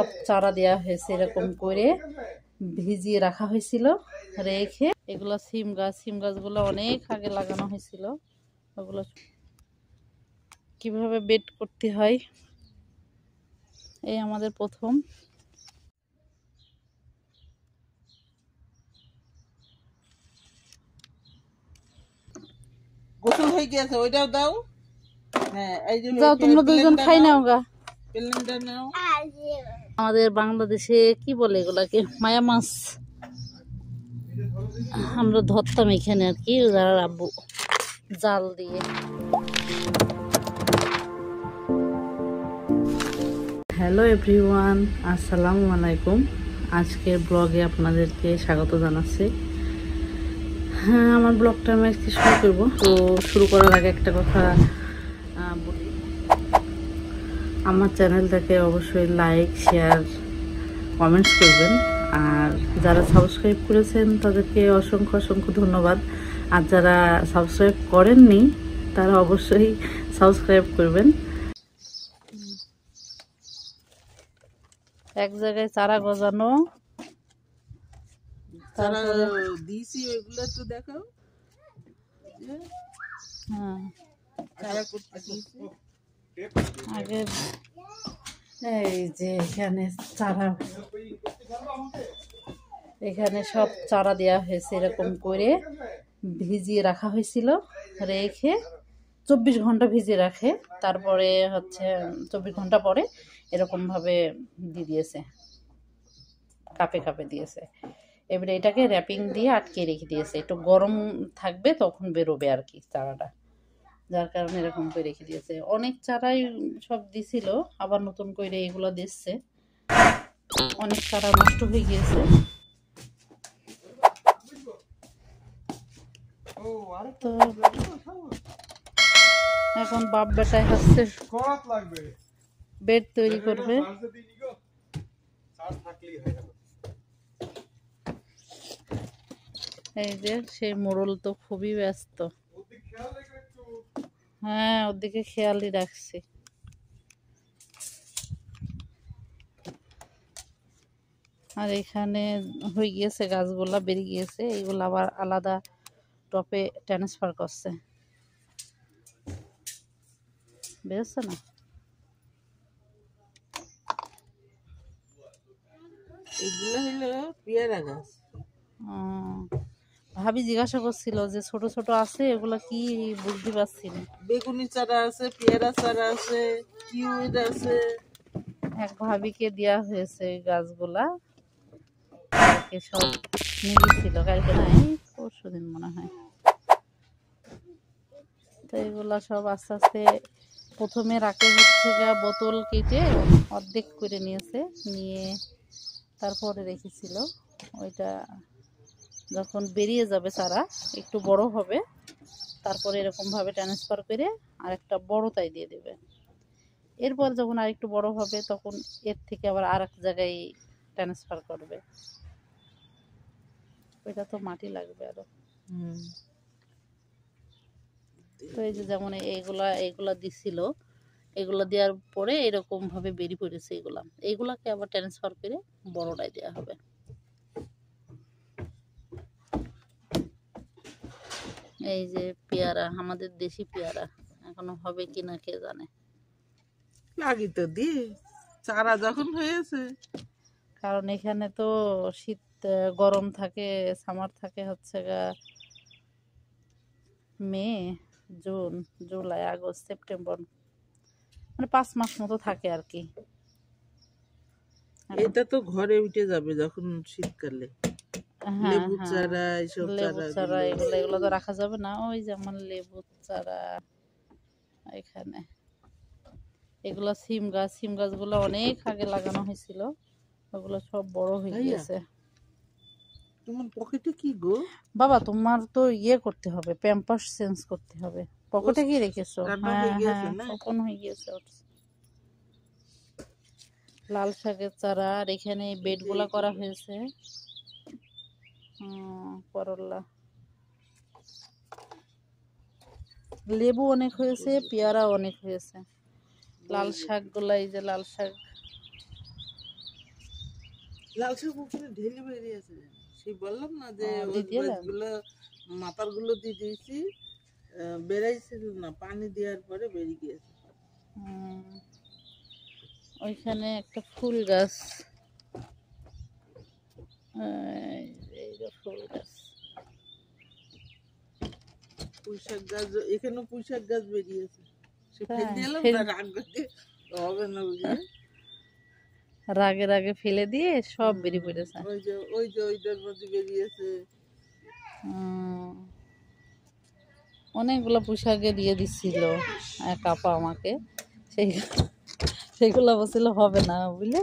সব চারা দেওয়া হয়েছে এরকম করে ভিজিয়ে রাখা হয়েছিল রেখে এগুলো সিম গাছ সিম গাছগুলো অনেক আগে লাগানো হয়েছিল ওগুলো কিভাবে বেড করতে হয় এই আমাদের প্রথম গোসল হয়ে গিয়েছে ওইটাও দাও হ্যাঁ যাও তোমরা দুজন খাই নাও গা আমাদের বাংলাদেশে কি বলে এগুলাকে মায়া মাছ আমরা ধরতাম এখানে আর কি যারা আব্বু জাল দিয়ে হ্যালো এভরিওয়ান আসসালাম আলাইকুম আজকের ব্লগে আপনাদেরকে স্বাগত জানাচ্ছি হ্যাঁ আমার ব্লগটা আমি আজকে শুরু করবো তো শুরু করার আগে একটা কথা আমার চ্যানেলটাকে অবশ্যই লাইক শেয়ার কমেন্টস করবেন আর যারা সাবস্ক্রাইব করেছেন তাদেরকে অসংখ্য অসংখ্য ধন্যবাদ আর যারা সাবস্ক্রাইব করেননি তারা অবশ্যই সাবস্ক্রাইব করবেন এক জায়গায় চারা গজানো চারা দিয়েছি একটু দেখাও হ্যাঁ আগে এই যে এখানে চারা এখানে সব চারা দেওয়া হয়েছে এরকম করে ভিজিয়ে রাখা হয়েছিল রেখে চব্বিশ ঘন্টা ভিজিয়ে রাখে তারপরে হচ্ছে চব্বিশ ঘন্টা পরে এরকমভাবে দিয়ে দিয়েছে কাপে কাপে দিয়েছে এবারে এটাকে র্যাপিং দিয়ে আটকে রেখে দিয়েছে একটু গরম থাকবে তখন বেরোবে আর কি চারাটা যার কারণে এরকম করে রেখে দিয়েছে অনেক চারাই সব দিছিল আবার নতুন করে এগুলো দিচ্ছে অনেক চারা নষ্ট হয়ে গিয়েছে এখন বাপ বেটায় হচ্ছে বেড তৈরি করবে এই যে সেই মোড়ল তো খুবই ব্যস্ত হ্যাঁ ওর দিকে খেয়ালই রাখছি আর এখানে হয়ে গিয়েছে গাছগুলা বেরিয়ে গিয়েছে এইগুলো আবার আলাদা টপে ট্রান্সফার করছে বেরোচ্ছে না এগুলো হলো পেয়ারা গাছ ভাবি জিজ্ঞাসা করছিল যে ছোট ছোট আছে এগুলো কি বুঝতে পারছি না বেগুনি চারা আছে পেয়ারা চারা আছে কিউড আছে এক ভাবিকে দেওয়া হয়েছে গাছগুলা কালকে সব নিয়েছিল কালকে নাই পরশু দিন মনে হয় তো এগুলা সব আস্তে আস্তে প্রথমে রাখে হচ্ছে বোতল কেটে অর্ধেক করে নিয়েছে নিয়ে তারপরে রেখেছিল ওইটা যখন বেরিয়ে যাবে চারা একটু বড় হবে তারপরে এরকমভাবে ট্রান্সফার করে আরেকটা বড় তাই দিয়ে দেবে এরপর যখন আর একটু বড় হবে তখন এর থেকে আবার আর এক জায়গায় ট্রান্সফার করবে ওইটা তো মাটি লাগবে আরো তো এই যে যেমন এইগুলা এইগুলা দিছিল এগুলা দেওয়ার পরে এরকম ভাবে বেরিয়ে পড়েছে এগুলা এগুলাকে আবার ট্রান্সফার করে বড়টাই দেওয়া হবে এই যে পেয়ারা আমাদের দেশি পেয়ারা এখনো হবে কিনা কে জানে লাগি তো দি চারা যখন হয়েছে কারণ এখানে তো শীত গরম থাকে সামার থাকে হচ্ছে May June July August September মানে পাঁচ মাস মতো থাকে আর কি এটা তো ঘরে উঠে যাবে যখন শীতকালে হ্যাঁ, হ্যাঁ। লেবু চারা এইসব চারা এগুলো এগুলো তো রাখা যাবে না ওই যেমন লেবু চারা এখানে এগুলো সিম গাছ সিম গাছগুলো অনেক আগে লাগানো হয়েছিল ওগুলো সব বড় হয়ে গেছে তোমার পকেটে কি গো বাবা তোমার তো ইয়ে করতে হবে প্যাম্পার্স চেঞ্জ করতে হবে পকেটে কি রেখেছো ওপেন হ্যাঁ, হয়ে গিয়েছে লাল শাকের চারা আর এখানে বেডগুলা করা হয়েছে করল্লা লেবু অনেক হয়েছে পেয়ারা অনেক হয়েছে লাল শাকগুলো এই যে লাল শাক লাল শাক পুকুরে ঢেলে বেরিয়েছে সেই বললাম না যে হ্যাঁ, ওইগুলো মাতার গুলো দিয়ে দিয়েছি বেড়াইছিল না পানি দেওয়ার পরে বেরিয়ে গিয়েছে ওইখানে একটা ফুল গাছ পুঁইশাক গাছ এখানে পুঁইশাক গাছ বেরিয়েছে হ্যাঁ, রাগে রাগে ফেলে দিয়ে সব বেরিয়ে পড়েছে ওই যে ওই যে বেরিয়েছে অনেকগুলো পোশাকে দিয়ে দিচ্ছিল কাপা আমাকে সেই সেগুলো বলছিল হবে না বুঝলে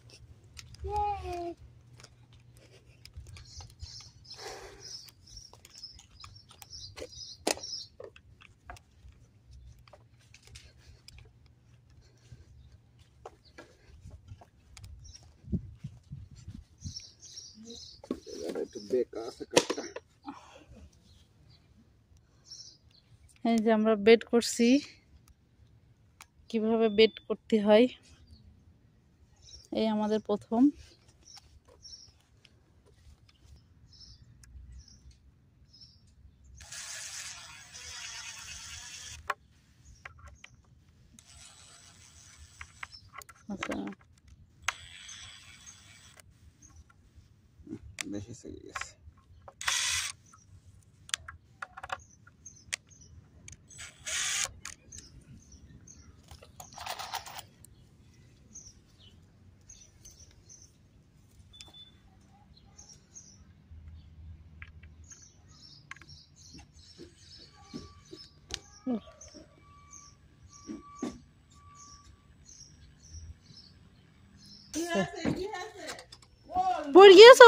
এই যে আমরা বেড করছি কিভাবে বেড করতে হয় এই আমাদের প্রথম আচ্ছা কই গিয়েছ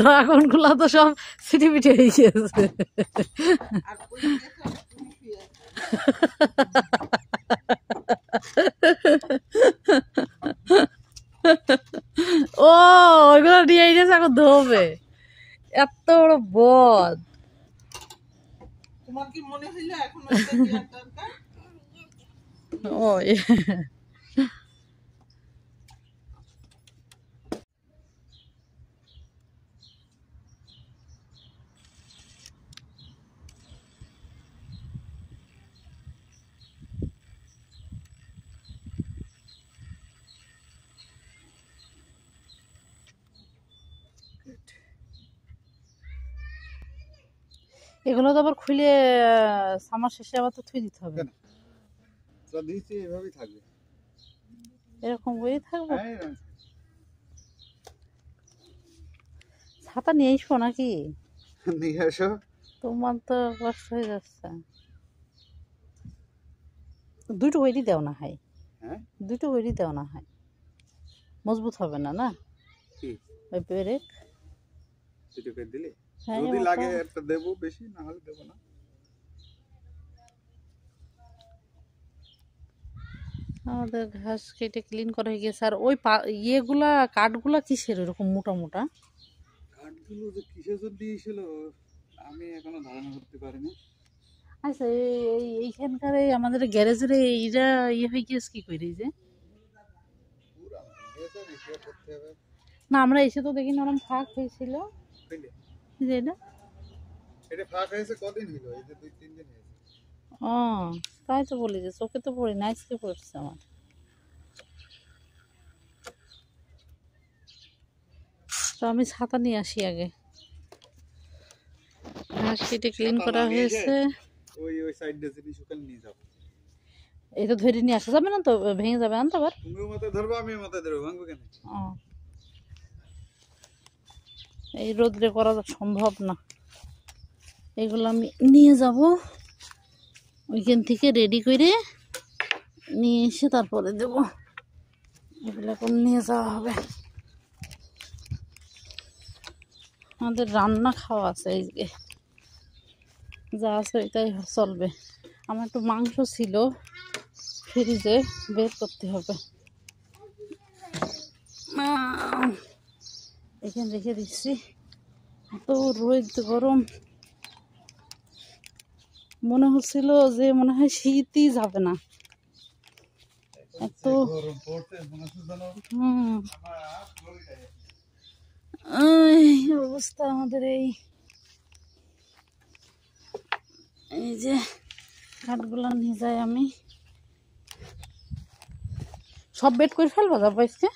ড্রাগন গুলা তো সব সিটিপিটি হয়ে গিয়েছে ও ওইগুলো নিয়ে এসে এখন ধোবে এত বড় বদ তোমার কি মনে হইলো এখন ও এগুলো তো আবার খুলে সামার শেষে আবার তো থুই দিতে হবে যা দিয়েছি এভাবেই থাকবে হ্যাঁ, ছাতা নিয়ে এসো নাকি নিয়ে আসো তোমার তো কষ্ট হয়ে যাচ্ছে দুটো ওইটি দেও না হয় হ্যাঁ? দুটো ওইটি দেও না হয় মজবুত হবে না না ওই পেরেক দুটো করে দিলে যদি লাগে একটা দেবো বেশি না হলে দেবো না আমাদের ঘাস কেটে ক্লিন করা হয়ে গেছে আর ওই ইয়েগুলা কাঠগুলা কিসের এরকম মোটা মোটা কাঠগুলো যে কিসের জন্য দিয়েছিল আমি এখনো ধারণা করতে পারিনি আচ্ছা এই এইখানকার এই আমাদের গ্যারেজের এইটা ইয়ে হয়ে গিয়েছে কি করে যে না আমরা এসে তো দেখিনি ওরম ফাঁক হয়েছিল তাই তো বলি যে চোখে তো পড়ি না আজকে পড়ছে আমার তো আমি ছাতা নিয়ে আসি আগে ঘাস ক্লিন করা হয়েছে ধরে নিয়ে আসা যাবে না তো ভেঙে যাবে না তো আবার আমি ধরবো কেন এই রোদ্রে করা সম্ভব না এগুলো আমি নিয়ে যাব ওইখান থেকে রেডি করে নিয়ে এসে তারপরে দেব এগুলো এখন নিয়ে যাওয়া হবে আমাদের রান্না খাওয়া আছে এইদিকে যা আছে ওইটাই চলবে আমার একটু মাংস ছিল ফ্রিজে বের করতে হবে এখানে রেখে দিচ্ছি এত রোদ গরম মনে হচ্ছিল যে মনে হয় শীতই যাবে না এত অবস্থা আমাদের এই এই যে কাঠগুলো নিয়ে যাই আমি সব বেট করে ফেলবো যাবো আজকে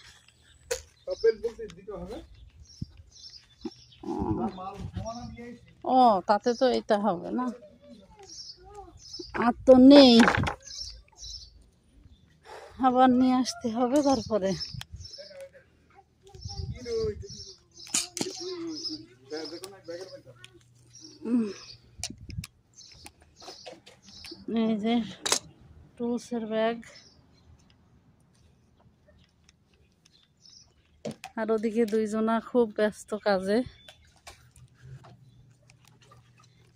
হবে ও তাতে তো এটা হবে না আর তো নেই আবার নিয়ে আসতে হবে তারপরে এই যে টুলসের ব্যাগ আর ওদিকে দুইজনা খুব ব্যস্ত কাজে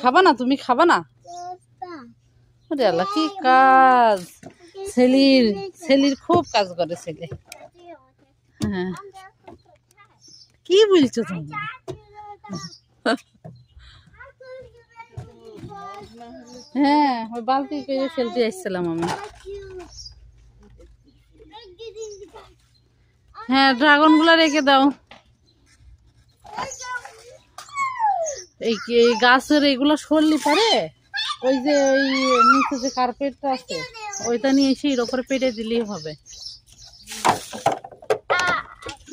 খাবা না তুমি খাবা না কি কাজ ছেলির ছেলির খুব কাজ করে ছেলে হ্যাঁ কি বলছো তুমি হ্যাঁ ওই বালতি করে খেলতে আসছিলাম আমি হ্যাঁ ড্রাগনগুলো রেখে দাও এই গাছের এগুলো সরলি পারে ওই যে ওই নিচে যে কার্পেটটা আছে ওইটা নিয়ে এসে এর ওপরে পেটে দিলেই হবে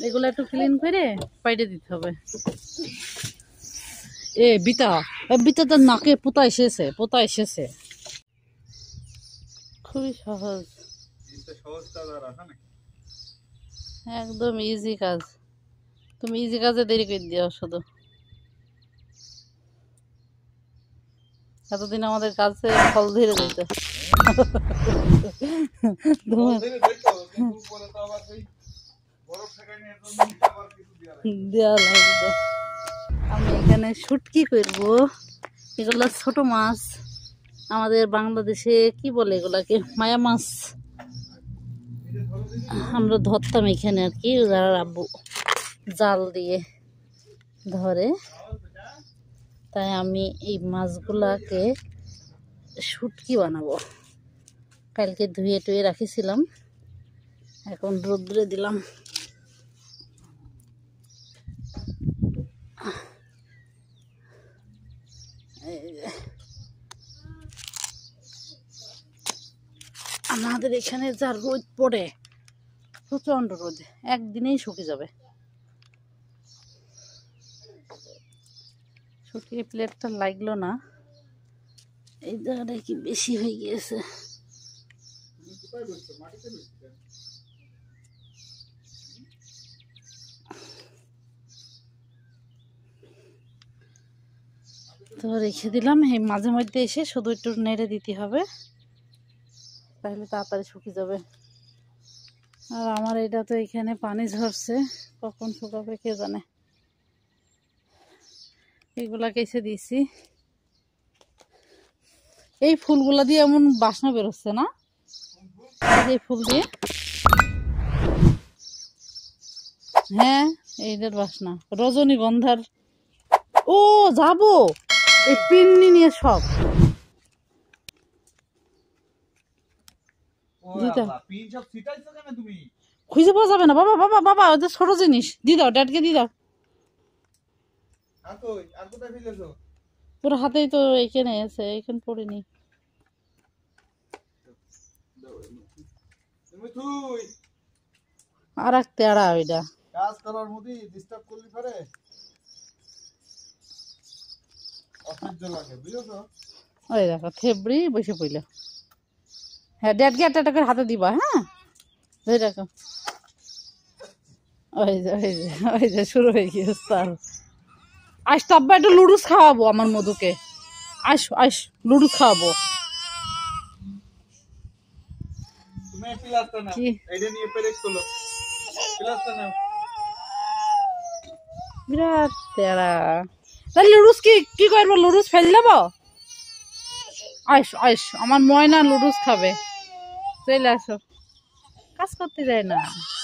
এগুলো একটু ক্লিন করে পাইটে দিতে হবে এ বিতা বিতা তার নাকে পোতা এসেছে পোতা এসেছে খুবই সহজ একদম ইজি কাজ তুমি ইজি কাজে দেরি করে দিও শুধু এতদিন আমাদের কাছে ফল ধীরে যেতে আমি এখানে শুটকি করব এগুলো ছোট মাছ আমাদের বাংলাদেশে কি বলে এগুলাকে মায়া মাছ আমরা ধরতাম এখানে আর কি যারা আব্বু জাল দিয়ে ধরে তাই আমি এই মাছগুলাকে শুটকি বানাবো কালকে ধুয়ে টুয়ে রাখিছিলাম এখন রোদ্রে দিলাম আমাদের এখানে যা রোদ পড়ে প্রচণ্ড রোদ একদিনেই শুকিয়ে যাবে শুকিয়ে প্লেটটা লাগলো না এই জায়গাটা কি বেশি হয়ে গিয়েছে তো রেখে দিলাম এই মাঝে মধ্যে এসে শুধু একটু নেড়ে দিতে হবে তাহলে তাড়াতাড়ি শুকিয়ে যাবে আর আমার এটা তো এখানে পানি ঝরছে কখন শুকাবে কে জানে এগুলা কেসে দিয়েছি এই ফুলগুলা দিয়ে এমন বাসনা বেরোচ্ছে না এই ফুল দিয়ে হ্যাঁ এইটার বাসনা রজনীগন্ধার ও যাব এই পিন্নি নিয়ে সব খুঁজে পাওয়া যাবে না বাবা বাবা বাবা ওদের ছোট জিনিস দি দাও ড্যাডকে দি দাও পুরো হাতেই তো এখানে আছে এখানে পড়িনি আর এক তেড়া ওইটা কাজ করার মধ্যে ডিস্টার্ব করলি পারে ওই দেখো থেবড়ি বসে পড়ল হ্যাঁ ডেট গিয়ে একটা করে হাতে দিবা হ্যাঁ দেখো ওই যে ওই যে ওই যে শুরু হয়ে গিয়েছে আস তাব্বা একটা লুডুস খাওয়াবো আমার মধুকে আস আস লুডুস খাওয়াবো বিরাট তেরা তাহলে লুডুস কি কি করবো লুডুস ফেল দেবো আইস আইস আমার ময়না লুডুস খাবে চলে আসো কাজ করতে যায় না